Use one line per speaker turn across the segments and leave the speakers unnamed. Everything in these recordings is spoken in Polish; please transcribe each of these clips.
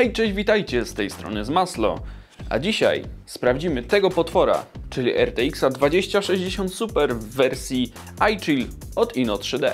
Hej, cześć, witajcie, z tej strony z Maslo. A dzisiaj sprawdzimy tego potwora, czyli RTX 2060 Super w wersji iChill od Ino 3D.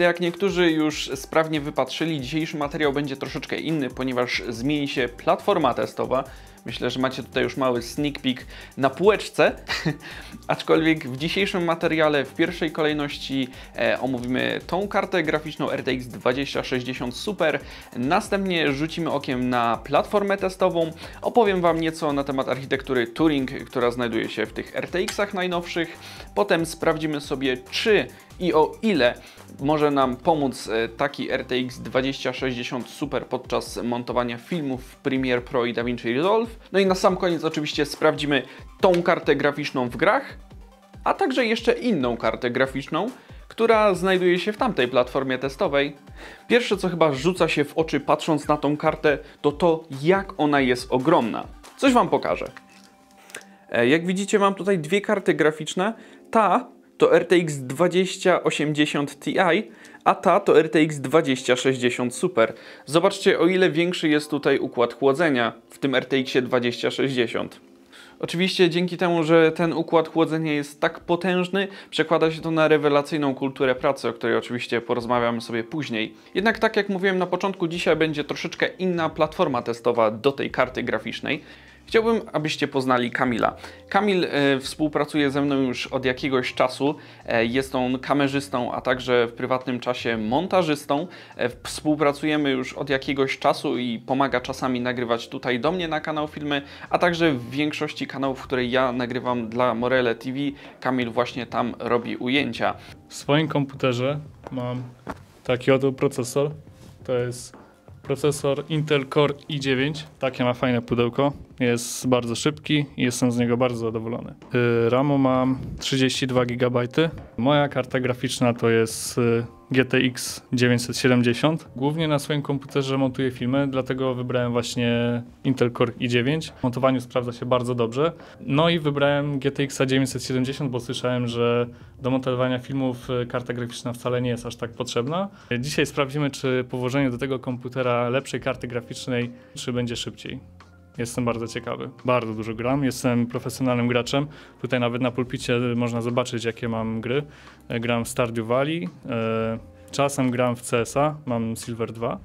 Myślę, jak niektórzy już sprawnie wypatrzyli, dzisiejszy materiał będzie troszeczkę inny, ponieważ zmieni się platforma testowa, Myślę, że macie tutaj już mały sneak peek na półeczce, aczkolwiek w dzisiejszym materiale w pierwszej kolejności e, omówimy tą kartę graficzną RTX 2060 Super, następnie rzucimy okiem na platformę testową, opowiem Wam nieco na temat architektury Turing, która znajduje się w tych RTX-ach najnowszych, potem sprawdzimy sobie czy i o ile może nam pomóc e, taki RTX 2060 Super podczas montowania filmów w Premiere Pro i DaVinci Resolve. No i na sam koniec oczywiście sprawdzimy tą kartę graficzną w grach, a także jeszcze inną kartę graficzną, która znajduje się w tamtej platformie testowej. Pierwsze co chyba rzuca się w oczy patrząc na tą kartę to to jak ona jest ogromna. Coś Wam pokażę. E, jak widzicie mam tutaj dwie karty graficzne. Ta to RTX 2080 Ti, a ta to RTX 2060 Super. Zobaczcie o ile większy jest tutaj układ chłodzenia w tym RTX 2060. Oczywiście dzięki temu, że ten układ chłodzenia jest tak potężny, przekłada się to na rewelacyjną kulturę pracy, o której oczywiście porozmawiamy sobie później. Jednak tak jak mówiłem na początku, dzisiaj będzie troszeczkę inna platforma testowa do tej karty graficznej. Chciałbym, abyście poznali Kamila. Kamil e, współpracuje ze mną już od jakiegoś czasu. E, jest on kamerzystą, a także w prywatnym czasie montażystą. E, współpracujemy już od jakiegoś czasu i pomaga czasami nagrywać tutaj do mnie na kanał filmy, a także w większości kanałów, które ja nagrywam dla Morele TV. Kamil właśnie tam robi ujęcia.
W swoim komputerze mam taki oto procesor. To jest Procesor Intel Core i9. Takie ma fajne pudełko. Jest bardzo szybki i jestem z niego bardzo zadowolony. Y, RAMu mam 32 GB. Moja karta graficzna to jest y, GTX 970. Głównie na swoim komputerze montuję filmy, dlatego wybrałem właśnie Intel Core i9. W montowaniu sprawdza się bardzo dobrze. No i wybrałem GTX 970, bo słyszałem, że do montowania filmów y, karta graficzna wcale nie jest aż tak potrzebna. Dzisiaj sprawdzimy, czy położenie do tego komputera lepszej karty graficznej, czy będzie szybciej. Jestem bardzo ciekawy. Bardzo dużo gram. Jestem profesjonalnym graczem. Tutaj nawet na pulpicie można zobaczyć, jakie mam gry. E, gram w Stardew Valley. E, czasem gram w CSa. Mam Silver 2.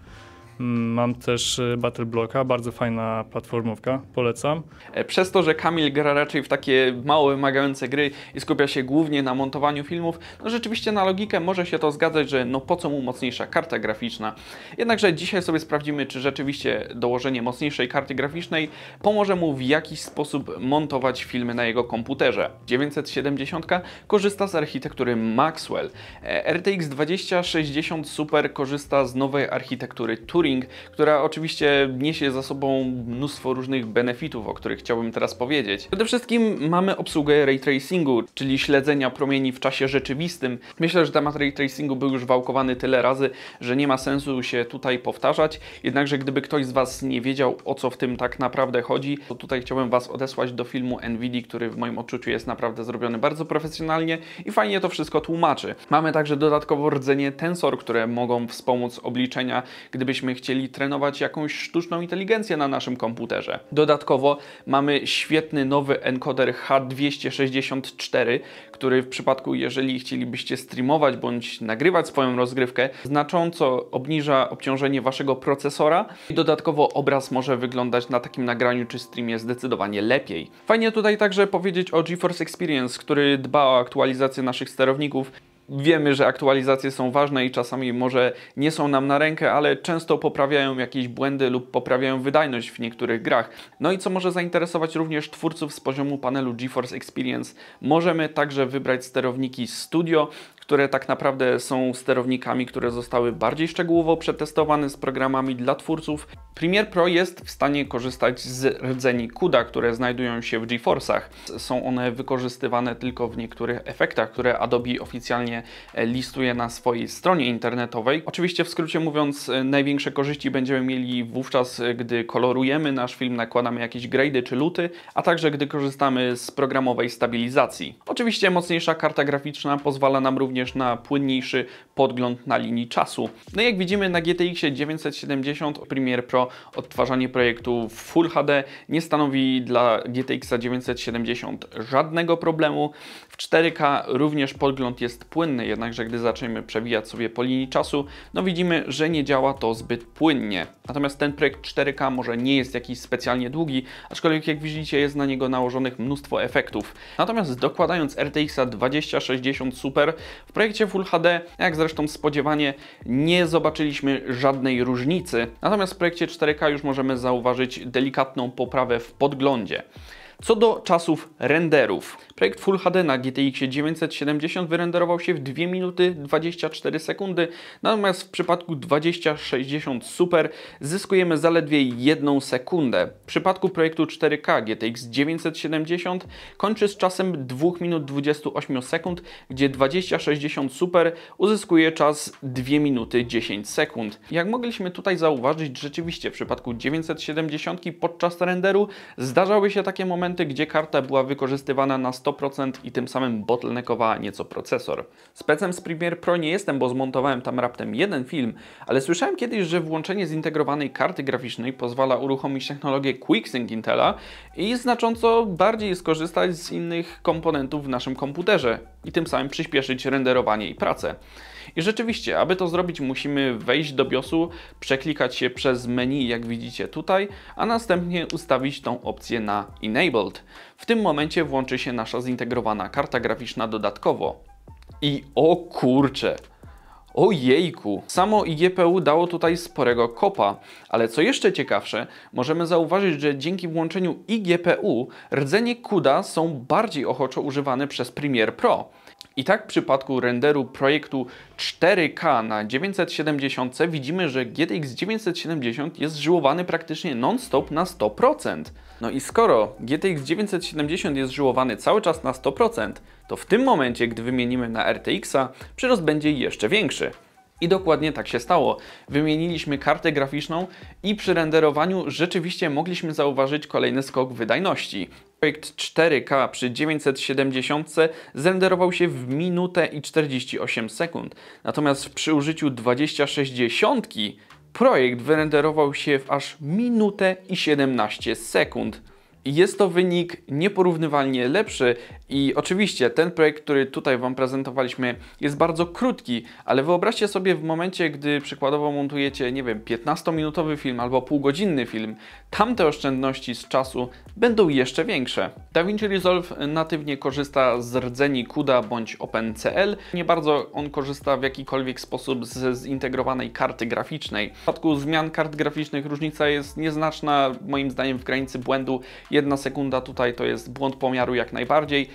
Mam też y, Battle Blocka, bardzo fajna platformówka, polecam.
E, przez to, że Kamil gra raczej w takie mało wymagające gry i skupia się głównie na montowaniu filmów, no rzeczywiście na logikę może się to zgadzać, że no po co mu mocniejsza karta graficzna. Jednakże dzisiaj sobie sprawdzimy, czy rzeczywiście dołożenie mocniejszej karty graficznej pomoże mu w jakiś sposób montować filmy na jego komputerze. 970 korzysta z architektury Maxwell. E, RTX 2060 Super korzysta z nowej architektury Turing Turing, która oczywiście niesie za sobą mnóstwo różnych benefitów, o których chciałbym teraz powiedzieć. Przede wszystkim mamy obsługę ray tracingu, czyli śledzenia promieni w czasie rzeczywistym. Myślę, że temat ray tracingu był już wałkowany tyle razy, że nie ma sensu się tutaj powtarzać. Jednakże gdyby ktoś z Was nie wiedział o co w tym tak naprawdę chodzi, to tutaj chciałbym Was odesłać do filmu NVIDIA, który w moim odczuciu jest naprawdę zrobiony bardzo profesjonalnie i fajnie to wszystko tłumaczy. Mamy także dodatkowo rdzenie tensor, które mogą wspomóc obliczenia, gdybyśmy chcieli trenować jakąś sztuczną inteligencję na naszym komputerze. Dodatkowo mamy świetny nowy encoder H264, który w przypadku, jeżeli chcielibyście streamować bądź nagrywać swoją rozgrywkę, znacząco obniża obciążenie waszego procesora i dodatkowo obraz może wyglądać na takim nagraniu czy streamie zdecydowanie lepiej. Fajnie tutaj także powiedzieć o GeForce Experience, który dba o aktualizację naszych sterowników Wiemy, że aktualizacje są ważne i czasami może nie są nam na rękę, ale często poprawiają jakieś błędy lub poprawiają wydajność w niektórych grach. No i co może zainteresować również twórców z poziomu panelu GeForce Experience, możemy także wybrać sterowniki Studio które tak naprawdę są sterownikami, które zostały bardziej szczegółowo przetestowane z programami dla twórców. Premiere Pro jest w stanie korzystać z rdzeni CUDA, które znajdują się w GeForce'ach. Są one wykorzystywane tylko w niektórych efektach, które Adobe oficjalnie e, listuje na swojej stronie internetowej. Oczywiście w skrócie mówiąc, e, największe korzyści będziemy mieli wówczas, e, gdy kolorujemy nasz film, nakładamy jakieś grady czy luty, a także gdy korzystamy z programowej stabilizacji. Oczywiście mocniejsza karta graficzna pozwala nam również również na płynniejszy podgląd na linii czasu. No i jak widzimy na GTX 970 Premiere Pro odtwarzanie projektu w Full HD nie stanowi dla GTX 970 żadnego problemu. W 4K również podgląd jest płynny, jednakże gdy zaczniemy przewijać sobie po linii czasu, no widzimy, że nie działa to zbyt płynnie. Natomiast ten projekt 4K może nie jest jakiś specjalnie długi, aczkolwiek jak widzicie jest na niego nałożonych mnóstwo efektów. Natomiast dokładając RTX 2060 Super w projekcie Full HD, jak zresztą spodziewanie, nie zobaczyliśmy żadnej różnicy, natomiast w projekcie 4K już możemy zauważyć delikatną poprawę w podglądzie. Co do czasów renderów. Projekt Full HD na GTX 970 wyrenderował się w 2 minuty 24 sekundy, natomiast w przypadku 2060 Super zyskujemy zaledwie 1 sekundę. W przypadku projektu 4K GTX 970 kończy z czasem 2 minut 28 sekund, gdzie 2060 Super uzyskuje czas 2 minuty 10 sekund. Jak mogliśmy tutaj zauważyć, rzeczywiście w przypadku 970 podczas renderu zdarzały się takie momenty, momenty, gdzie karta była wykorzystywana na 100% i tym samym bottleneckowała nieco procesor. Specem z Premiere Pro nie jestem, bo zmontowałem tam raptem jeden film, ale słyszałem kiedyś, że włączenie zintegrowanej karty graficznej pozwala uruchomić technologię QuickSync Intela i znacząco bardziej skorzystać z innych komponentów w naszym komputerze i tym samym przyspieszyć renderowanie i pracę. I rzeczywiście, aby to zrobić, musimy wejść do BIOSu, przeklikać się przez menu, jak widzicie tutaj, a następnie ustawić tą opcję na Enabled. W tym momencie włączy się nasza zintegrowana karta graficzna dodatkowo. I o kurcze! Ojejku! Samo IGPU dało tutaj sporego kopa, ale co jeszcze ciekawsze, możemy zauważyć, że dzięki włączeniu IGPU rdzenie CUDA są bardziej ochoczo używane przez Premiere Pro. I tak w przypadku renderu projektu 4K na 970 widzimy, że GTX 970 jest żyłowany praktycznie non-stop na 100%. No i skoro GTX 970 jest żyłowany cały czas na 100%, to w tym momencie, gdy wymienimy na RTX-a, przyrost będzie jeszcze większy. I dokładnie tak się stało. Wymieniliśmy kartę graficzną i przy renderowaniu rzeczywiście mogliśmy zauważyć kolejny skok wydajności. Projekt 4K przy 970 zrenderował się w minutę i 48 sekund, natomiast przy użyciu 2060 projekt wyrenderował się w aż minutę i 17 sekund. Jest to wynik nieporównywalnie lepszy i oczywiście ten projekt, który tutaj Wam prezentowaliśmy, jest bardzo krótki, ale wyobraźcie sobie w momencie, gdy przykładowo montujecie, nie wiem, 15-minutowy film albo półgodzinny film, tamte oszczędności z czasu będą jeszcze większe. DaVinci Resolve natywnie korzysta z rdzeni CUDA bądź OpenCL. Nie bardzo on korzysta w jakikolwiek sposób ze zintegrowanej karty graficznej. W przypadku zmian kart graficznych różnica jest nieznaczna, moim zdaniem w granicy błędu. Jedna sekunda tutaj to jest błąd pomiaru jak najbardziej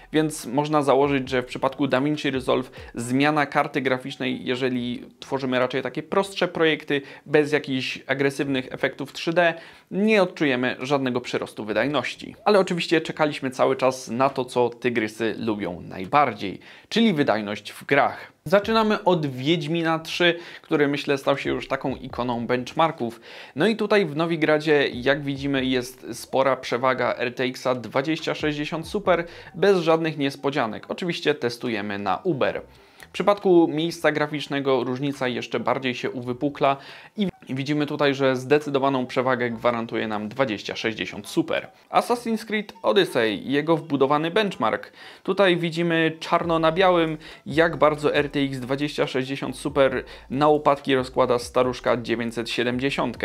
więc można założyć, że w przypadku DaVinci Resolve zmiana karty graficznej, jeżeli tworzymy raczej takie prostsze projekty, bez jakichś agresywnych efektów 3D, nie odczujemy żadnego przyrostu wydajności. Ale oczywiście czekaliśmy cały czas na to, co tygrysy lubią najbardziej, czyli wydajność w grach. Zaczynamy od Wiedźmina 3, który myślę stał się już taką ikoną benchmarków. No i tutaj w Nowigradzie, jak widzimy, jest spora przewaga RTX-a 2060 Super bez żadnych żadnych niespodzianek. Oczywiście testujemy na Uber. W przypadku miejsca graficznego różnica jeszcze bardziej się uwypukla i widzimy tutaj, że zdecydowaną przewagę gwarantuje nam 2060 Super. Assassin's Creed Odyssey, jego wbudowany benchmark. Tutaj widzimy czarno na białym, jak bardzo RTX 2060 Super na upadki rozkłada staruszka 970.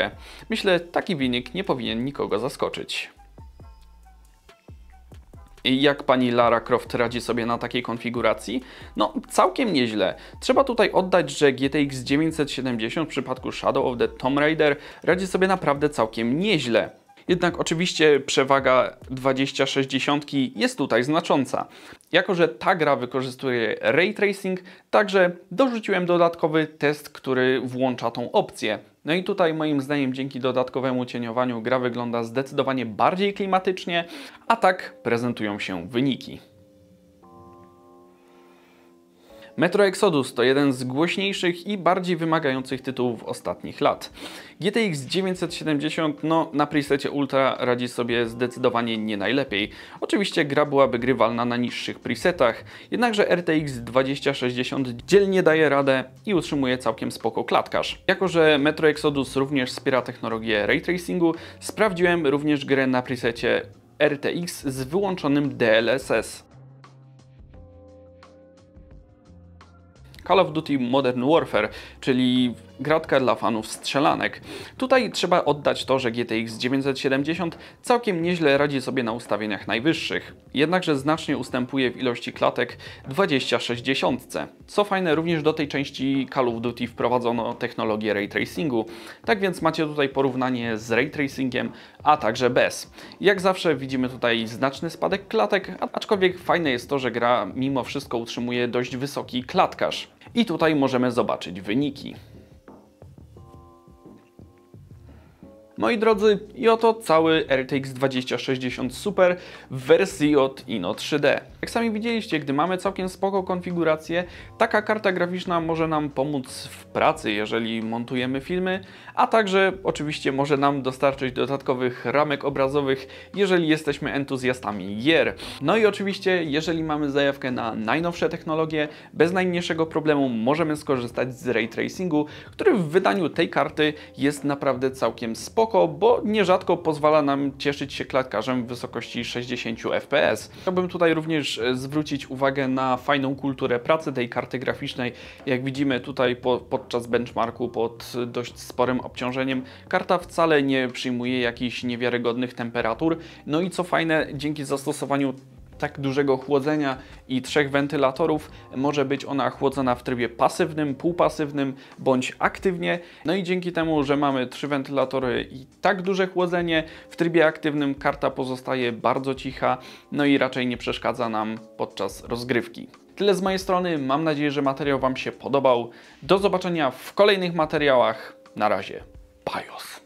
Myślę, taki wynik nie powinien nikogo zaskoczyć. Jak pani Lara Croft radzi sobie na takiej konfiguracji? No, całkiem nieźle. Trzeba tutaj oddać, że GTX 970 w przypadku Shadow of the Tomb Raider radzi sobie naprawdę całkiem nieźle. Jednak oczywiście przewaga 2060 jest tutaj znacząca. Jako, że ta gra wykorzystuje ray tracing, także dorzuciłem dodatkowy test, który włącza tą opcję. No i tutaj moim zdaniem dzięki dodatkowemu cieniowaniu gra wygląda zdecydowanie bardziej klimatycznie, a tak prezentują się wyniki. Metro Exodus to jeden z głośniejszych i bardziej wymagających tytułów ostatnich lat. GTX 970 no, na presecie Ultra radzi sobie zdecydowanie nie najlepiej. Oczywiście gra byłaby grywalna na niższych presetach, jednakże RTX 2060 dzielnie daje radę i utrzymuje całkiem spoko klatkarz. Jako, że Metro Exodus również wspiera technologię ray tracingu, sprawdziłem również grę na presecie RTX z wyłączonym DLSS. Call of Duty Modern Warfare, czyli gratka dla fanów strzelanek. Tutaj trzeba oddać to, że GTX 970 całkiem nieźle radzi sobie na ustawieniach najwyższych, jednakże znacznie ustępuje w ilości klatek 2060. Co fajne, również do tej części Call of Duty wprowadzono technologię ray tracingu, tak więc macie tutaj porównanie z ray tracingiem, a także bez. Jak zawsze widzimy tutaj znaczny spadek klatek, aczkolwiek fajne jest to, że gra mimo wszystko utrzymuje dość wysoki klatkarz. I tutaj możemy zobaczyć wyniki. Moi drodzy, i oto cały RTX 2060 Super w wersji od Ino 3D. Jak sami widzieliście, gdy mamy całkiem spoko konfigurację, taka karta graficzna może nam pomóc w pracy, jeżeli montujemy filmy, a także oczywiście może nam dostarczyć dodatkowych ramek obrazowych, jeżeli jesteśmy entuzjastami gier. No i oczywiście, jeżeli mamy zajawkę na najnowsze technologie, bez najmniejszego problemu możemy skorzystać z Ray Tracingu, który w wydaniu tej karty jest naprawdę całkiem spoko spoko, bo nierzadko pozwala nam cieszyć się klatkarzem w wysokości 60 fps. Chciałbym tutaj również e, zwrócić uwagę na fajną kulturę pracy tej karty graficznej. Jak widzimy tutaj po, podczas benchmarku pod dość sporym obciążeniem karta wcale nie przyjmuje jakichś niewiarygodnych temperatur. No i co fajne, dzięki zastosowaniu tak dużego chłodzenia i trzech wentylatorów może być ona chłodzona w trybie pasywnym, półpasywnym bądź aktywnie. No i dzięki temu, że mamy trzy wentylatory i tak duże chłodzenie, w trybie aktywnym karta pozostaje bardzo cicha, no i raczej nie przeszkadza nam podczas rozgrywki. Tyle z mojej strony, mam nadzieję, że materiał Wam się podobał. Do zobaczenia w kolejnych materiałach. Na razie, BIOS.